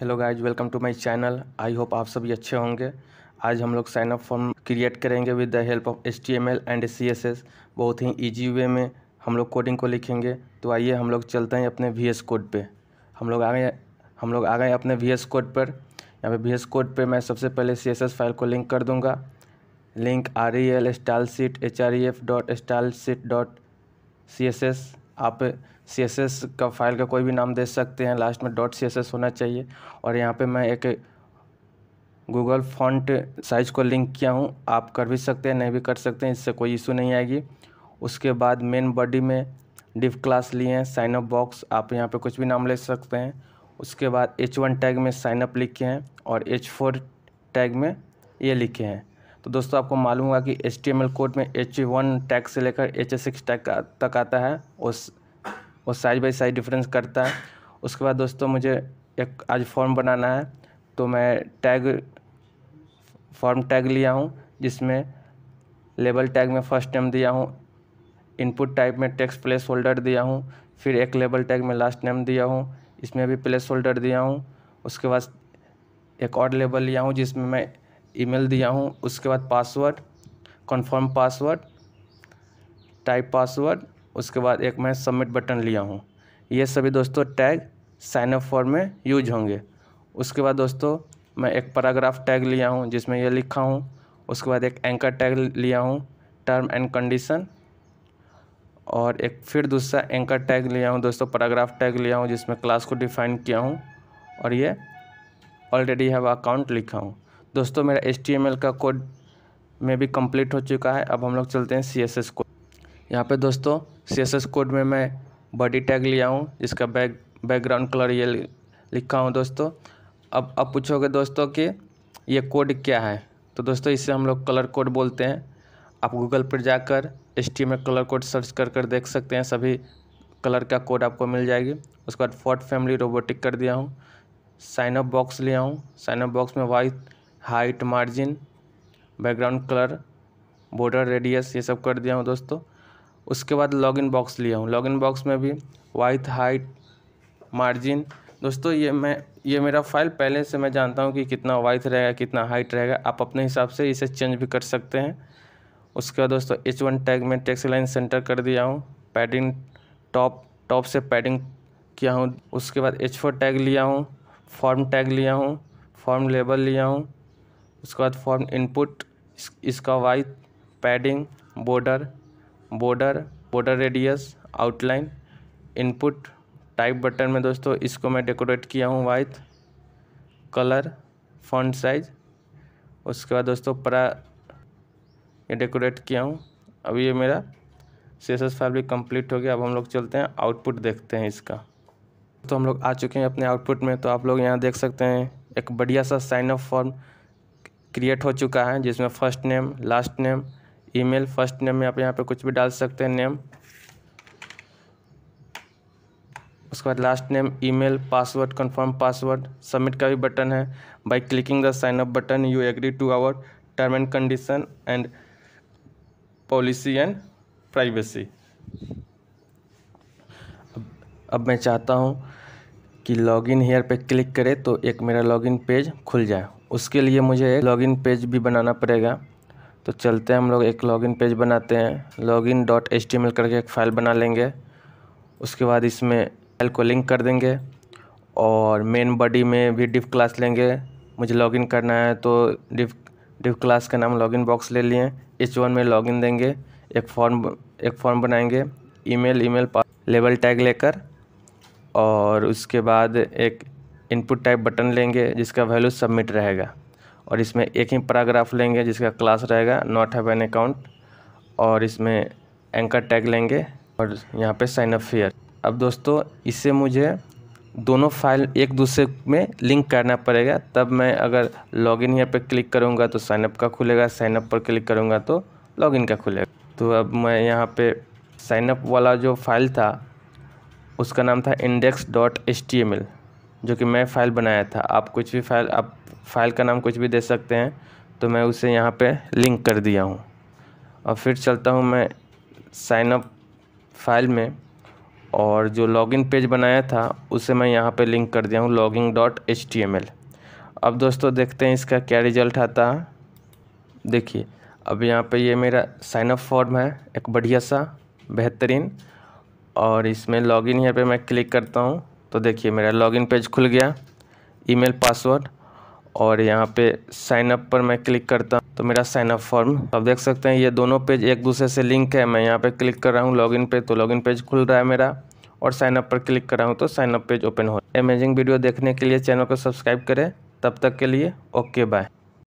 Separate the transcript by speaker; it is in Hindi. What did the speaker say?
Speaker 1: hello guys welcome to my channel I hope आप सभी अच्छे होंगे आज हम लोग साइनअप फॉर्म क्रिएट करेंगे with the help of H and C बहुत ही इजी वे में हम लोग कोडिंग को लिखेंगे तो आइए हम लोग चलते हैं अपने वी कोड पे हम लोग आ गए हम लोग आ गए अपने वी कोड पर यहाँ पे वी कोड पर मैं सबसे पहले सी फाइल को लिंक कर दूँगा link R E L style sheet H R E F dot style sheet dot C S S आप सी एस एस का फाइल का कोई भी नाम दे सकते हैं लास्ट में डॉट सी एस एस होना चाहिए और यहाँ पे मैं एक गूगल फॉन्ट साइज को लिंक किया हूँ आप कर भी सकते हैं नहीं भी कर सकते हैं इससे कोई इशू नहीं आएगी उसके बाद मेन बॉडी में डिव क्लास लिए हैं साइनअप बॉक्स आप यहाँ पे कुछ भी नाम ले सकते हैं उसके बाद एच वन टैग में साइनअप लिखे हैं और एच फोर टैग में ये लिखे हैं तो दोस्तों आपको मालूम होगा कि एच कोड में एच वन टैग से लेकर एच सिक्स टैग तक आता है उस वो साइज बाई साइज डिफरेंस करता है उसके बाद दोस्तों मुझे एक आज फॉर्म बनाना है तो मैं टैग फॉर्म टैग लिया हूँ जिसमें लेबल टैग में फर्स्ट नेम दिया हूँ इनपुट टाइप में टेक्स्ट प्लेस होल्डर दिया हूँ फिर एक लेबल टैग में लास्ट नेम दिया हूँ इसमें भी प्लेस होल्डर दिया हूँ उसके बाद एक और लेबल लिया हूँ जिसमें मैं ईमेल दिया हूँ उसके बाद password confirm password type password उसके बाद एक मैं सबमिट बटन लिया हूँ ये सभी दोस्तों टैग साइनअप फॉर्म में यूज होंगे उसके बाद दोस्तों मैं एक पैराग्राफ टैग लिया हूँ जिसमें यह लिखा हूँ उसके बाद एक एंकर टैग लिया हूँ टर्म एंड कंडीशन और एक फिर दूसरा एंकर टैग लिया हूँ दोस्तों पैराग्राफ टैग लिया हूँ जिसमें क्लास को डिफाइन किया हूँ और ये ऑलरेडी हैव अकाउंट लिखा हूँ दोस्तों मेरा एस का कोड में भी कंप्लीट हो चुका है अब हम लोग चलते हैं सी एस कोड यहाँ पे दोस्तों सी एस कोड में मैं बॉडी टैग लिया हूँ जिसका बैक बैकग्राउंड कलर ये लिखा हूँ दोस्तों अब अब पूछोगे दोस्तों कि ये कोड क्या है तो दोस्तों इसे हम लोग कलर कोड बोलते हैं आप गूगल पर जाकर एस टी में कलर कोड सर्च कर कर देख सकते हैं सभी कलर का कोड आपको मिल जाएगी उसके बाद फोर्ट फैमिली रोबोटिक कर दिया हूँ साइन बॉक्स लिया हूँ साइन बॉक्स में width height margin background colour border radius ये सब कर दिया हूँ दोस्तों उसके बाद लॉगिन बॉक्स लिया हूँ लॉगिन बॉक्स में भी वाइट हाइट मार्जिन दोस्तों ये मैं ये मेरा फाइल पहले से मैं जानता हूँ कि कितना वाइट रहेगा कितना हाइट रहेगा आप अपने हिसाब से इसे चेंज भी कर सकते हैं उसके बाद दोस्तों एच वन टैग में टेक्स लाइन सेंटर कर दिया हूँ पैडिंग टॉप टॉप से पैडिंग किया हूँ उसके बाद एच फोर टैग लिया हूँ फॉर्म टैग लिया हूँ फॉर्म लेबल लिया हूँ उसके बाद फॉर्म इनपुट इसका width padding border border border radius outline input type button में दोस्तों इसको मैं डेकोरेट किया हूँ वाइट कलर फॉन्ट साइज उसके बाद दोस्तों परा ये डेकोरेट किया हूँ अब ये मेरा सी एस फैब्रिक कंप्लीट हो गया अब हम लोग चलते हैं आउटपुट देखते हैं इसका तो हम लोग आ चुके हैं अपने आउटपुट में तो आप लोग यहाँ देख सकते हैं एक बढ़िया सा साइन अप फॉर्म क्रिएट हो चुका है जिसमें first name last name email first name में आप यहाँ पे कुछ भी डाल सकते हैं नेम उसके बाद last name email password confirm password submit का भी बटन है by clicking the sign up button you agree to our term and condition and policy and privacy अब मैं चाहता हूँ कि लॉगिन हेयर पे क्लिक करें तो एक मेरा लॉगिन पेज खुल जाए उसके लिए मुझे लॉगिन पेज भी बनाना पड़ेगा तो चलते हैं हम लोग एक लॉगिन पेज बनाते हैं लॉगिन डॉट एच करके एक फ़ाइल बना लेंगे उसके बाद इसमें फाइल को लिंक कर देंगे और मेन बॉडी में भी डिफ क्लास लेंगे मुझे लॉगिन करना है तो डिफ डिव क्लास का नाम लॉगिन बॉक्स ले लिए एच वन में लॉगिन देंगे एक फॉर्म एक फॉर्म बनाएंगे ईमेल ईमेल लेवल टैग लेकर और उसके बाद एक इनपुट टाइप बटन लेंगे जिसका वैल्यू सबमिट रहेगा और इसमें एक ही पैराग्राफ लेंगे जिसका क्लास रहेगा नॉट हैव एन अकाउंट और इसमें एंकर टैग लेंगे और यहाँ पे साइन अप फेयर अब दोस्तों इससे मुझे दोनों फाइल एक दूसरे में लिंक करना पड़ेगा तब मैं अगर लॉगिन यहाँ पे क्लिक करूँगा तो साइनअप का खुलेगा साइनअप पर क्लिक करूँगा तो लॉगिन का खुलेगा तो अब मैं यहाँ पे साइनअप वाला जो फाइल था उसका नाम था index dot H T M L जो कि मैं फ़ाइल बनाया था आप कुछ भी फाइल आप फाइल का नाम कुछ भी दे सकते हैं तो मैं उसे यहाँ पे लिंक कर दिया हूँ और फिर चलता हूँ मैं साइन अप फाइल में और जो लॉगिन पेज बनाया था उसे मैं यहाँ पे लिंक कर दिया हूँ login dot H T M L अब दोस्तों देखते हैं इसका क्या रिजल्ट आता है देखिए अब यहाँ पे ये मेरा साइनअप फॉर्म है एक बढ़िया सा बेहतरीन और इसमें लॉगिन यहाँ पर मैं क्लिक करता हूँ तो देखिए मेरा लॉगिन पेज खुल गया ईमेल पासवर्ड और यहाँ पे साइन अप पर मैं क्लिक करता हूँ तो मेरा साइन अप फॉर्म आप देख सकते हैं ये दोनों पेज एक दूसरे से लिंक है मैं यहाँ पे क्लिक कर रहा हूँ लॉगिन पे तो लॉगिन पेज खुल रहा है मेरा और साइन अप पर क्लिक कर रहा हूँ तो साइन अप पेज ओपन हो अमेजिंग वीडियो देखने के लिए चैनल को सब्सक्राइब करें तब तक के लिए ओके बाय